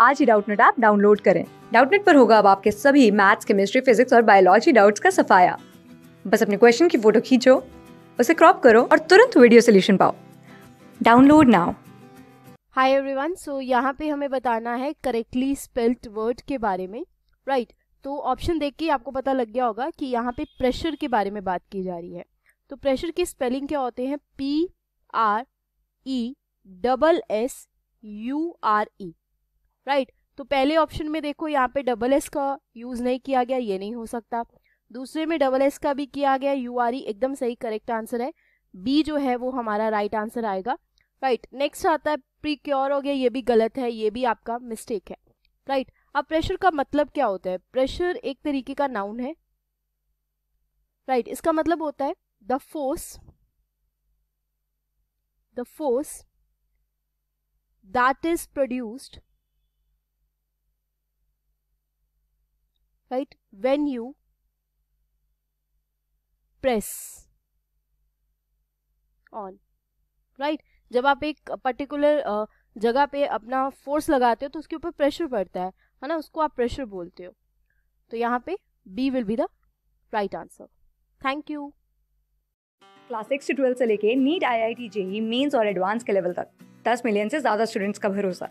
आज ही Doubtnut app download करें डाउटनेट पर होगा अब आपके सभी मैथ्स केमिस्ट्री फिजिक्स और बायोलॉजी डाउट्स का सफाया बस अपने क्वेश्चन की फोटो खींचो उसे क्रॉप करो और तुरंत वीडियो सोल्यूशन पाओ download now everyone so यहाँ पे हमें बताना है करेक्टली स्पेल्ट वर्ड के बारे में राइट right. तो ऑप्शन देख के आपको पता लग गया होगा कि यहाँ पे प्रेशर के बारे में बात की जा रही है तो प्रेशर की स्पेलिंग क्या होते हैं P R E double S U R E right तो पहले ऑप्शन में देखो यहाँ पे डबल एस का यूज नहीं किया गया ये नहीं हो सकता दूसरे में डबल एस का भी किया गया यू आर ई एकदम सही करेक्ट आंसर है बी जो है वो हमारा राइट right आंसर आएगा राइट right. नेक्स्ट आता है क्योर हो गया ये भी गलत है ये भी आपका मिस्टेक है राइट right. अब प्रेशर का मतलब क्या होता है प्रेशर एक तरीके का नाउन है राइट right. इसका मतलब होता है the force the force that is produced right when you press on right जब आप एक पर्टिकुलर जगह पे अपना फोर्स लगाते हो तो उसके ऊपर प्रेशर पड़ता है है ना उसको आप प्रेशर बोलते हो तो यहाँ पे B will be the right answer thank you class six से ट्वेल्थ से लेके NEET I I T JEE mains और एडवांस के लेवल तक दस मिलियन से ज़्यादा स्टूडेंट्स का भरोसा